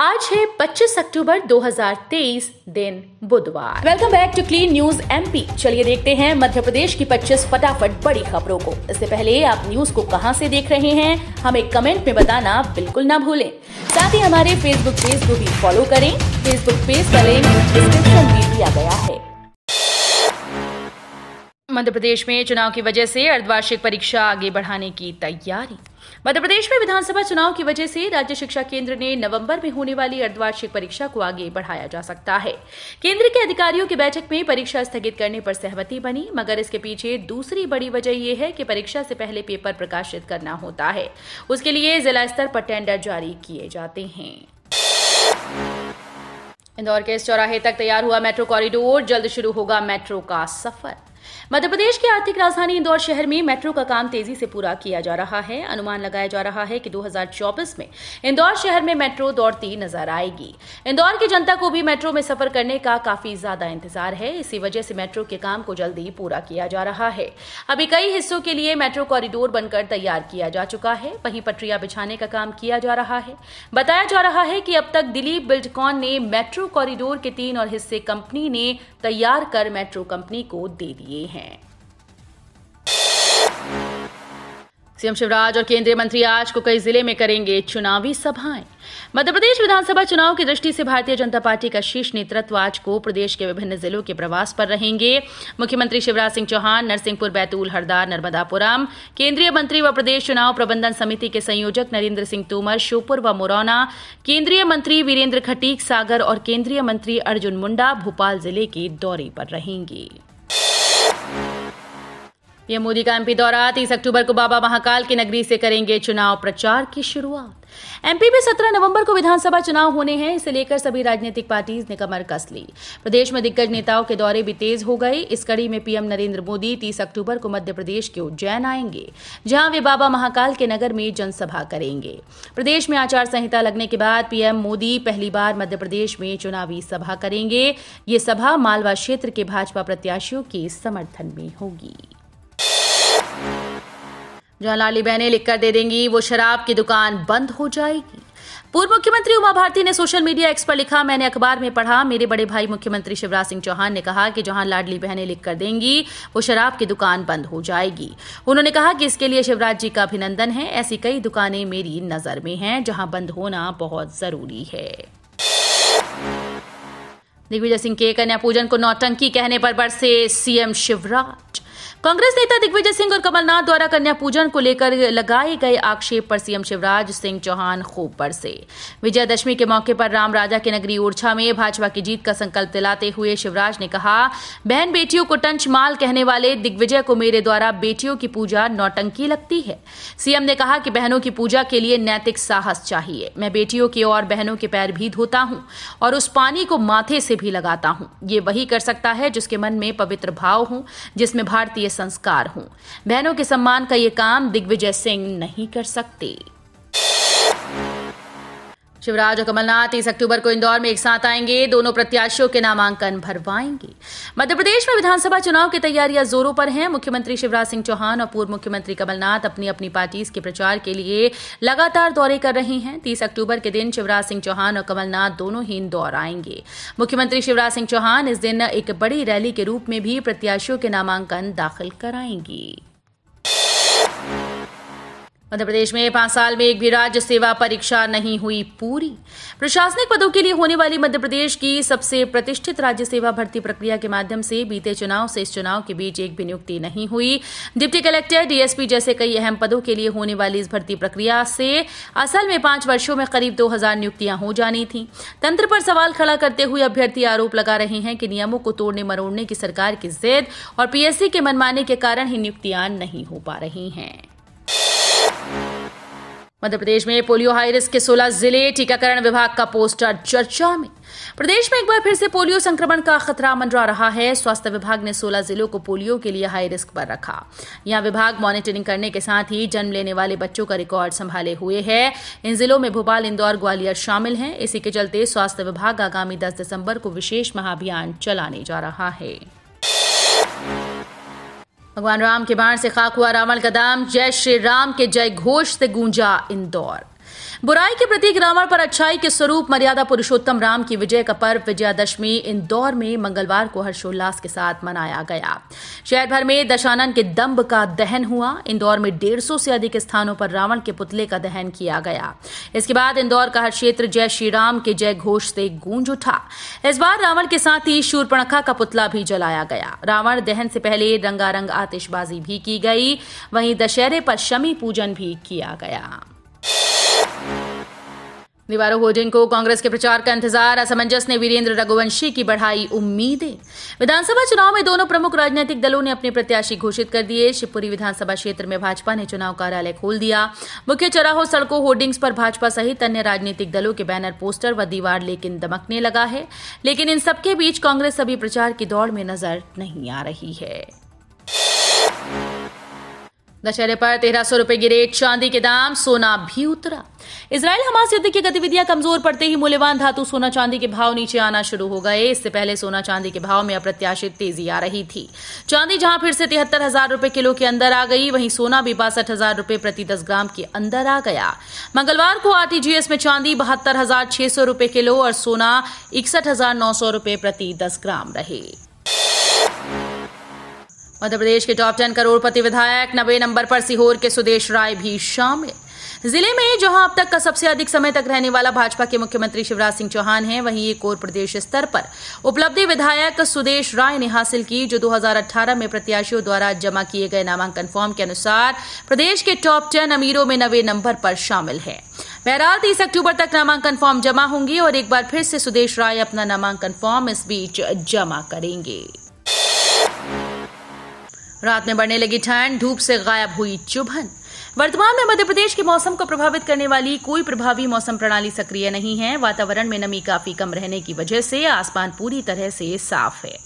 आज है 25 अक्टूबर 2023 दिन बुधवार welcome back to clean news MP चलिए देखते हैं मध्य प्रदेश की 25 फटाफट बड़ी खबरों को इससे पहले आप न्यूज को कहां से देख रहे हैं हमें कमेंट में बताना बिल्कुल ना भूलें साथ ही हमारे फेसबुक पेज को भी फॉलो करें फेसबुक पेज का लिंक डिस्क्रिप्शन में दिया गया है मध्य प्रदेश में चुनाव की वजह से अर्धवार्षिक परीक्षा आगे बढ़ाने की तैयारी मध्य प्रदेश में विधानसभा चुनाव की वजह से राज्य शिक्षा केंद्र ने नवंबर में होने वाली अर्धवार्षिक परीक्षा को आगे बढ़ाया जा सकता है केंद्र के अधिकारियों की बैठक में परीक्षा स्थगित करने पर सहमति बनी मगर इसके पीछे दूसरी बड़ी वजह यह है कि परीक्षा से पहले पेपर प्रकाशित करना होता है उसके लिए जिला स्तर पर टेंडर जारी किए जाते हैं इंदौर के इस चौराहे तक तैयार हुआ मेट्रो कॉरिडोर जल्द शुरू होगा मेट्रो का सफर मध्य प्रदेश की आर्थिक राजधानी इंदौर शहर में मेट्रो का काम तेजी से पूरा किया जा रहा है अनुमान लगाया जा रहा है कि 2024 में इंदौर शहर में मेट्रो दौड़ती नजर आएगी इंदौर की जनता को भी मेट्रो में सफर करने का काफी ज्यादा इंतजार है इसी वजह से मेट्रो के काम को जल्दी पूरा किया जा रहा है अभी कई हिस्सों के लिए मेट्रो कॉरिडोर बनकर तैयार किया जा चुका है वहीं पटरिया बिछाने का काम किया जा रहा है बताया जा रहा है कि अब तक दिलीप बिल्डकॉन ने मेट्रो कॉरिडोर के तीन और हिस्से कंपनी ने तैयार कर मेट्रो कंपनी को दे दिए लिए हैं सीएम शिवराज और केंद्रीय मंत्री आज को कई जिले में करेंगे चुनावी सभाएं मध्यप्रदेश विधानसभा चुनाव की दृष्टि से भारतीय जनता पार्टी का शीर्ष नेतृत्व आज को प्रदेश के विभिन्न जिलों के प्रवास पर रहेंगे मुख्यमंत्री शिवराज सिंह चौहान नरसिंहपुर बैतूल हरदा नर्मदापुरम केंद्रीय मंत्री व प्रदेश चुनाव प्रबंधन समिति के संयोजक नरेंद्र सिंह तोमर श्योपुर व मुरौना केंद्रीय मंत्री वीरेंद्र खटीक सागर और केंद्रीय मंत्री अर्जुन मुंडा भोपाल जिले के दौरे पर रहेंगे पीएम मोदी का एमपी दौरा तीस अक्टूबर को बाबा महाकाल की नगरी से करेंगे चुनाव प्रचार की शुरुआत एमपी में 17 नवंबर को विधानसभा चुनाव होने हैं इसे लेकर सभी राजनीतिक पार्टीज ने कमर कस ली प्रदेश में दिग्गज नेताओं के दौरे भी तेज हो गए इस कड़ी में पीएम नरेंद्र मोदी 30 अक्टूबर को मध्य प्रदेश के उज्जैन आएंगे जहां वे बाबा महाकाल के नगर में जनसभा करेंगे प्रदेश में आचार संहिता लगने के बाद पीएम मोदी पहली बार मध्य प्रदेश में चुनावी सभा करेंगे ये सभा मालवा क्षेत्र के भाजपा प्रत्याशियों के समर्थन में होगी जहां लाली बहनें लिखकर दे देंगी वो शराब की दुकान बंद हो जाएगी पूर्व मुख्यमंत्री उमा भारती ने सोशल मीडिया एक्स पर लिखा मैंने अखबार में पढ़ा मेरे बड़े भाई मुख्यमंत्री शिवराज सिंह चौहान ने कहा कि जहां लाडली बहनें लिख कर देंगी वो शराब की दुकान बंद हो जाएगी उन्होंने कहा कि इसके लिए शिवराज जी का अभिनंदन है ऐसी कई दुकानें मेरी नजर में हैं जहां बंद होना बहुत जरूरी है दिग्विजय सिंह के कन्या पूजन को नौटंकी कहने पर बरसे सीएम शिवराज कांग्रेस नेता दिग्विजय सिंह और कमलनाथ द्वारा कन्या पूजन को लेकर लगाए गए आक्षेप पर सीएम शिवराज सिंह चौहान खूब बरसे विजयादशमी के मौके पर राम राजा के नगरी ओरछा में भाजपा की जीत का संकल्प दिलाते हुए शिवराज ने कहा बहन बेटियों को टंच माल कहने वाले दिग्विजय को मेरे द्वारा बेटियों की पूजा नौटंकी लगती है सीएम ने कहा कि बहनों की पूजा के लिए नैतिक साहस चाहिए मैं बेटियों के और बहनों के पैर भी धोता हूँ और उस पानी को माथे से भी लगाता हूँ ये वही कर सकता है जिसके मन में पवित्र भाव हो जिसमें भारतीय संस्कार हूं बहनों के सम्मान का ये काम दिग्विजय सिंह नहीं कर सकते शिवराज और कमलनाथ तीस अक्टूबर को इंदौर में एक साथ आएंगे दोनों प्रत्याशियों के नामांकन भरवाएंगे मध्य प्रदेश में विधानसभा चुनाव की तैयारियां जोरों पर हैं मुख्यमंत्री शिवराज सिंह चौहान और पूर्व मुख्यमंत्री कमलनाथ अपनी अपनी पार्टी के प्रचार के लिए लगातार दौरे कर रहे हैं तीस अक्टूबर के दिन शिवराज सिंह चौहान और कमलनाथ दोनों ही इंदौर आएंगे मुख्यमंत्री शिवराज सिंह चौहान इस दिन एक बड़ी रैली के रूप में भी प्रत्याशियों के नामांकन दाखिल कराएंगी मध्य प्रदेश में पांच साल में एक भी राज्य सेवा परीक्षा नहीं हुई पूरी प्रशासनिक पदों के लिए होने वाली मध्य प्रदेश की सबसे प्रतिष्ठित राज्य सेवा भर्ती प्रक्रिया के माध्यम से बीते चुनाव से इस चुनाव के बीच एक भी नियुक्ति नहीं हुई डिप्टी कलेक्टर डीएसपी जैसे कई अहम पदों के लिए होने वाली इस भर्ती प्रक्रिया से असल में पांच वर्षो में करीब दो नियुक्तियां हो जानी थी तंत्र पर सवाल खड़ा करते हुए अभ्यर्थी आरोप लगा रहे हैं कि नियमों को तोड़ने मरोड़ने की सरकार की जिद और पीएससी के मनमाने के कारण ही नियुक्तियां नहीं हो पा रही हैं मध्य प्रदेश में पोलियो हाई रिस्क के 16 जिले टीकाकरण विभाग का पोस्टर चर्चा में प्रदेश में एक बार फिर से पोलियो संक्रमण का खतरा मंडरा रहा है स्वास्थ्य विभाग ने 16 जिलों को पोलियो के लिए हाई रिस्क पर रखा यहां विभाग मॉनिटरिंग करने के साथ ही जन्म लेने वाले बच्चों का रिकॉर्ड संभाले हुए है इन जिलों में भोपाल इंदौर ग्वालियर शामिल है इसी के चलते स्वास्थ्य विभाग आगामी दस दिसंबर को विशेष महाअभियान चलाने जा रहा है भगवान राम के बाण से खाक हुआ रावण का दाम जय श्री राम के जय घोष से गूंजा इंदौर बुराई के प्रतीक रावण पर अच्छाई के स्वरूप मर्यादा पुरुषोत्तम राम की विजय का पर्व विजयादशमी इंदौर में मंगलवार को हर्षोल्लास के साथ मनाया गया शहर भर में दशानन के दम्ब का दहन हुआ इंदौर में डेढ़ से अधिक स्थानों पर रावण के पुतले का दहन किया गया इसके बाद इंदौर का हर क्षेत्र जय श्री राम के जय घोष से गूंज उठा इस बार रावण के साथ ही शूरपणखा का पुतला भी जलाया गया रावण दहन से पहले रंगारंग आतिशबाजी भी की गई वहीं दशहरे पर शमी पूजन भी किया गया दीवारों होर्डिंग को कांग्रेस के प्रचार का इंतजार असमंजस ने वीरेंद्र रघुवंशी की बढ़ाई उम्मीदें विधानसभा चुनाव में दोनों प्रमुख राजनीतिक दलों ने अपने प्रत्याशी घोषित कर दिए शिवपुरी विधानसभा क्षेत्र में भाजपा ने चुनाव कार्यालय खोल दिया मुख्य चौराहों सड़कों होर्डिंग्स पर भाजपा सहित अन्य राजनीतिक दलों के बैनर पोस्टर व दीवार लेकिन दमकने लगा है लेकिन इन सबके बीच कांग्रेस अभी प्रचार की दौड़ में नजर नहीं आ रही है दशहरे पर तेरह सौ रुपए गिरे चांदी के दाम सोना भी उतरा इसराइल हमास युद्ध की गतिविधियां कमजोर पड़ते ही मूल्यवान धातु सोना चांदी के भाव नीचे आना शुरू हो गए इससे पहले सोना चांदी के भाव में अप्रत्याशित तेजी आ रही थी चांदी जहां फिर से तिहत्तर हजार रूपये किलो के अंदर आ गई वहीं सोना भी बासठ हजार रूपये प्रति दस ग्राम के अंदर आ गया मंगलवार को आरटीजीएस में चांदी बहत्तर हजार छह सौ रूपये किलो और सोना इकसठ हजार नौ सौ रूपये प्रति दस ग्राम रहे मध्य प्रदेश के टॉप टेन करोड़पति विधायक नब्बे नंबर पर सीहोर के सुदेश राय भी शामिल जिले में जहां अब तक का सबसे अधिक समय तक रहने वाला भाजपा के मुख्यमंत्री शिवराज सिंह चौहान हैं वहीं एक और प्रदेश स्तर पर उपलब्धि विधायक सुदेश राय ने हासिल की जो 2018 में प्रत्याशियों द्वारा जमा किए गए नामांकन फॉर्म के अनुसार प्रदेश के टॉप टेन अमीरों में नवे नंबर पर शामिल है बहरहाल तीस अक्टूबर तक नामांकन फॉर्म जमा होंगे और एक बार फिर से सुदेश राय अपना नामांकन फॉर्म इस बीच जमा करेंगे रात में बढ़ने लगी ठंड धूप से गायब हुई चुभन वर्तमान में मध्य प्रदेश के मौसम को प्रभावित करने वाली कोई प्रभावी मौसम प्रणाली सक्रिय नहीं है वातावरण में नमी काफी कम रहने की वजह से आसमान पूरी तरह से साफ है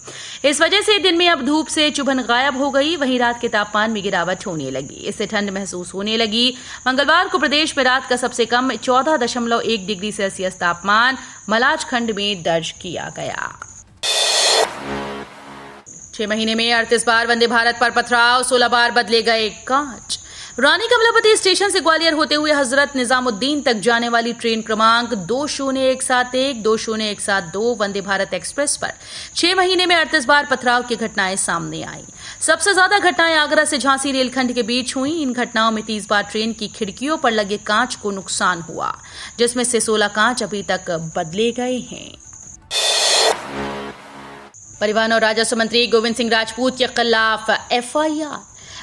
इस वजह से दिन में अब धूप से चुभन गायब हो गई वहीं रात के तापमान में गिरावट होने लगी इससे ठंड महसूस होने लगी मंगलवार को प्रदेश में रात का सबसे कम चौदह डिग्री सेल्सियस तापमान मलाजखंड में दर्ज किया गया छह महीने में अड़तीस बार वंदे भारत पर पथराव सोलह बार बदले गए कांच रानी कमलापति स्टेशन से ग्वालियर होते हुए हजरत निजामुद्दीन तक जाने वाली ट्रेन क्रमांक दो शून्य एक सात एक दो शून्य एक सात दो वंदे भारत एक्सप्रेस पर छह महीने में अड़तीस बार पथराव की घटनाएं सामने आई सबसे ज्यादा घटनाएं आगरा से झांसी रेलखंड के बीच हुई इन घटनाओं में तीस बार ट्रेन की खिड़कियों पर लगे कांच को नुकसान हुआ जिसमें से सोलह कांच अभी तक बदले गए हैं परिवहन और राजस्व मंत्री गोविंद सिंह राजपूत के खिलाफ एफआईआर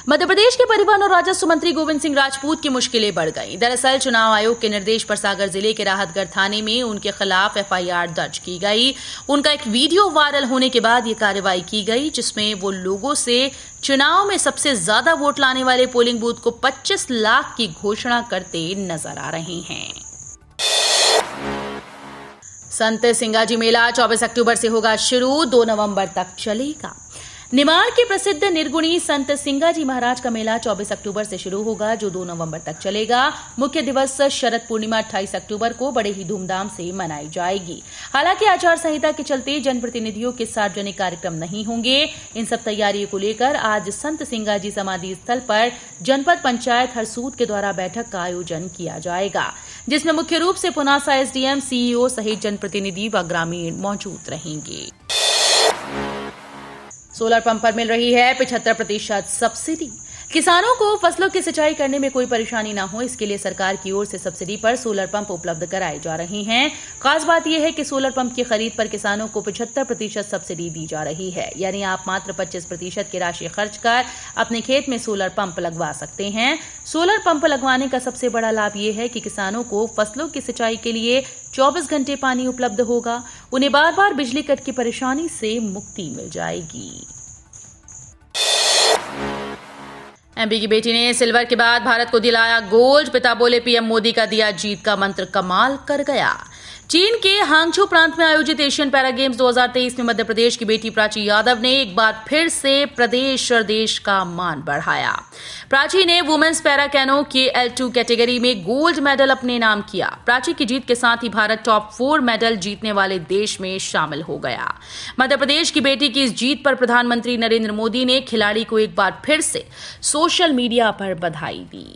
मध्य प्रदेश के परिवहन और राजस्व मंत्री गोविंद सिंह राजपूत की मुश्किलें बढ़ गईं दरअसल चुनाव आयोग के निर्देश पर सागर जिले के राहतगढ़ थाने में उनके खिलाफ एफआईआर दर्ज की गई उनका एक वीडियो वायरल होने के बाद ये कार्रवाई की गई जिसमें वो लोगों से चुनाव में सबसे ज्यादा वोट लाने वाले पोलिंग बूथ को 25 लाख की घोषणा करते नजर आ रहे हैं संत सिंगाजी मेला 24 अक्टूबर से होगा शुरू 2 नवंबर तक चलेगा निमाड़ के प्रसिद्ध निर्गुणी संत सिंगाजी महाराज का मेला 24 अक्टूबर से शुरू होगा जो 2 नवंबर तक चलेगा मुख्य दिवस शरद पूर्णिमा 28 अक्टूबर को बड़े ही धूमधाम से मनाई जाएगी हालांकि आचार संहिता के चलते जनप्रतिनिधियों के सार्वजनिक कार्यक्रम नहीं होंगे इन सब तैयारियों को लेकर आज संत सिंगाजी समाधि स्थल पर जनपद पंचायत हरसूद के द्वारा बैठक का आयोजन किया जाएगा जिसमें मुख्य रूप से पुनासा एसडीएम सीईओ सहित जनप्रतिनिधि व ग्रामीण मौजूद रहेंगे सोलर पंप पर मिल रही है पिछहत्तर प्रतिशत सब्सिडी किसानों को फसलों की सिंचाई करने में कोई परेशानी ना हो इसके लिए सरकार की ओर से सब्सिडी पर सोलर पंप उपलब्ध कराए जा रहे हैं खास बात यह है कि सोलर पंप की खरीद पर किसानों को पचहत्तर प्रतिशत सब्सिडी दी जा रही है यानी आप मात्र पच्चीस प्रतिशत की राशि खर्च कर अपने खेत में सोलर पंप लगवा सकते हैं सोलर पंप लगवाने का सबसे बड़ा लाभ यह है कि किसानों को फसलों की सिंचाई के लिए चौबीस घंटे पानी उपलब्ध होगा उन्हें बार बार बिजली कट की परेशानी से मुक्ति मिल जाएगी एमपी की बेटी ने सिल्वर के बाद भारत को दिलाया गोल्ड पिता बोले पीएम मोदी का दिया जीत का मंत्र कमाल कर गया चीन के हांगझो प्रांत में आयोजित एशियन पैरा गेम्स 2023 में मध्य प्रदेश की बेटी प्राची यादव ने एक बार फिर से प्रदेश और देश का मान बढ़ाया प्राची ने वुमेन्स पैरा कैनो के एल टू कैटेगरी में गोल्ड मेडल अपने नाम किया प्राची की जीत के साथ ही भारत टॉप फोर मेडल जीतने वाले देश में शामिल हो गया मध्य प्रदेश की बेटी की इस जीत पर प्रधानमंत्री नरेंद्र मोदी ने खिलाड़ी को एक बार फिर से सोशल मीडिया पर बधाई दी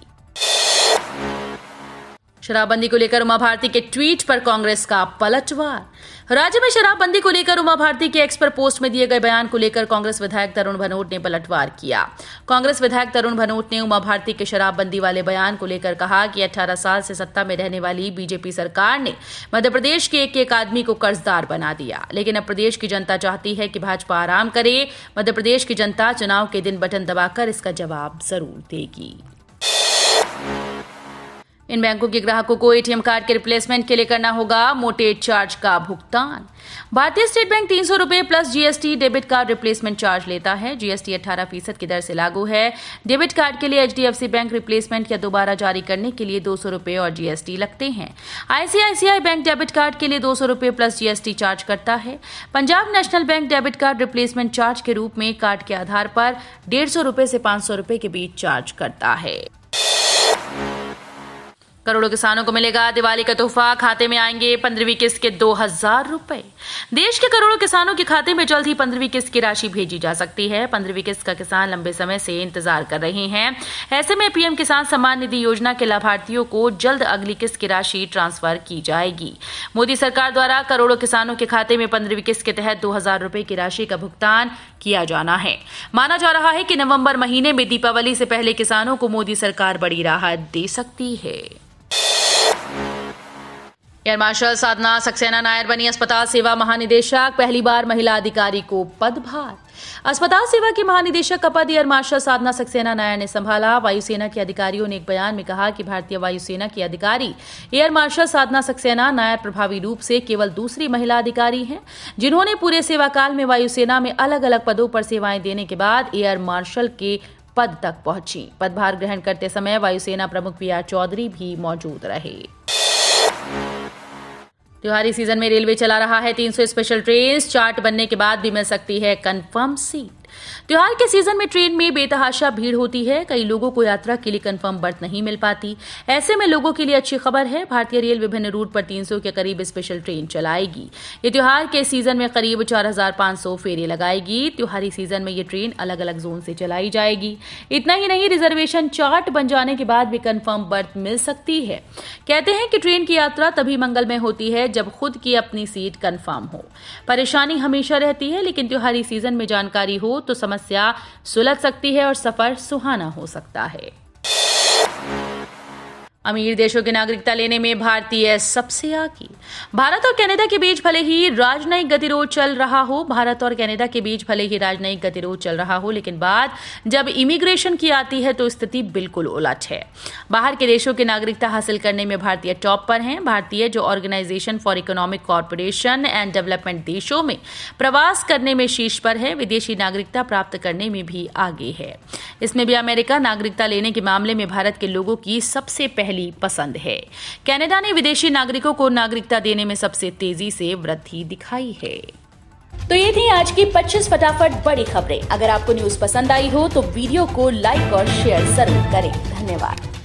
शराबबंदी को लेकर उमा भारती के ट्वीट पर कांग्रेस का पलटवार राज्य में शराबबंदी को लेकर उमा भारती के एक्स पर पोस्ट में दिए गए बयान को लेकर कांग्रेस विधायक तरुण भनोट ने पलटवार किया कांग्रेस विधायक तरुण भनोट ने उमा भारती के शराबबंदी वाले बयान को लेकर कहा कि 18 साल से सत्ता में रहने वाली बीजेपी सरकार ने मध्य प्रदेश के एक एक आदमी को कर्जदार बना दिया लेकिन अब प्रदेश की जनता चाहती है कि भाजपा आराम करे मध्य प्रदेश की जनता चुनाव के दिन बटन दबाकर इसका जवाब जरूर देगी इन बैंकों के ग्राहकों को एटीएम कार्ड के रिप्लेसमेंट के लिए करना होगा मोटे चार्ज का भुगतान भारतीय स्टेट बैंक तीन सौ रुपये plus GST debit card replacement charge लेता है जीएसटी अठारह फीसद की दर से लागू है डेबिट कार्ड के लिए एचडीएफसी बैंक रिप्लेसमेंट या दोबारा जारी करने के लिए दो सौ रुपये और जीएसटी लगते हैं आईसीआईसीआई बैंक डेबिट कार्ड के लिए दो सौ रूपये प्लस जीएसटी चार्ज करता है Punjab national bank debit card replacement charge के रूप में कार्ड के आधार पर डेढ़ सौ रुपये से पांच सौ रुपये के बीच चार्ज करता है करोड़ों किसानों को मिलेगा दिवाली का तोहफा खाते में आएंगे पंद्रहवीं किस्त के दो हजार रूपए देश के करोड़ों किसानों के खाते में जल्द ही पंद्रहवीं किस्त की राशि भेजी जा सकती है पंद्रहवीं किस्त का किसान लंबे समय से इंतजार कर रहे हैं ऐसे में पीएम किसान सम्मान निधि योजना के लाभार्थियों को जल्द अगली किस्त की राशि ट्रांसफर की जाएगी मोदी सरकार द्वारा करोड़ों किसानों के खाते में पंद्रहवीं किस्त के तहत दो हजार की राशि का भुगतान किया जाना है माना जा रहा है कि नवंबर महीने में दीपावली से पहले किसानों को मोदी सरकार बड़ी राहत दे सकती है एयर मार्शल साधना सक्सेना नायर बनी अस्पताल सेवा महानिदेशक पहली बार महिला अधिकारी को पदभार अस्पताल सेवा के महानिदेशक का पद एयर मार्शल साधना सक्सेना नायर ने संभाला वायुसेना के अधिकारियों ने एक बयान में कहा कि भारतीय वायुसेना के अधिकारी एयर मार्शल साधना सक्सेना नायर प्रभावी रूप से केवल दूसरी महिला अधिकारी हैं जिन्होंने पूरे सेवाकाल में वायुसेना में अलग अलग पदों पर सेवाएं देने के बाद एयर मार्शल के पद तक पहुंची पदभार ग्रहण करते समय वायुसेना प्रमुख पी आर चौधरी भी मौजूद रहे त्योहारी सीजन में रेलवे चला रहा है 300 स्पेशल ट्रेन चार्ट बनने के बाद भी मिल सकती है कंफर्म सीट त्योहार के सीजन में ट्रेन में बेतहाशा भीड़ होती है कई लोगों को यात्रा के लिए कंफर्म बर्थ नहीं मिल पाती ऐसे में लोगों के लिए अच्छी खबर है भारतीय रेल विभिन्न रूट पर 300 के करीब स्पेशल ट्रेन चलाएगी ये त्यौहार के सीजन में करीब 4,500 फेरे लगाएगी त्योहारी सीजन में ये ट्रेन अलग अलग जोन से चलाई जाएगी इतना ही नहीं रिजर्वेशन चार्ट बन जाने के बाद भी कन्फर्म बर्थ मिल सकती है कहते हैं कि ट्रेन की यात्रा तभी मंगलमय होती है जब खुद की अपनी सीट कन्फर्म हो परेशानी हमेशा रहती है लेकिन त्योहारी सीजन में जानकारी हो तो समस्या सुलझ सकती है और सफर सुहाना हो सकता है अमीर देशों की नागरिकता लेने में भारतीय सबसे आगे भारत और कनाडा के बीच भले ही राजनयिक गतिरोध चल रहा हो भारत और कनाडा के बीच भले ही राजनयिक गतिरोध चल रहा हो लेकिन बात जब इमिग्रेशन की आती है तो स्थिति बिल्कुल उलट है बाहर के देशों की नागरिकता हासिल करने में भारतीय टॉप पर हैं भारतीय जो organisation for economic corporation and development देशों में प्रवास करने में शीर्ष पर है विदेशी नागरिकता प्राप्त करने में भी आगे है इसमें भी अमेरिका नागरिकता लेने के मामले में भारत के लोगों की सबसे पहली पहली पसंद है कनाडा ने विदेशी नागरिकों को नागरिकता देने में सबसे तेजी से वृद्धि दिखाई है तो ये थी आज की 25 फटाफट बड़ी खबरें अगर आपको न्यूज पसंद आई हो तो वीडियो को लाइक और शेयर जरूर करें धन्यवाद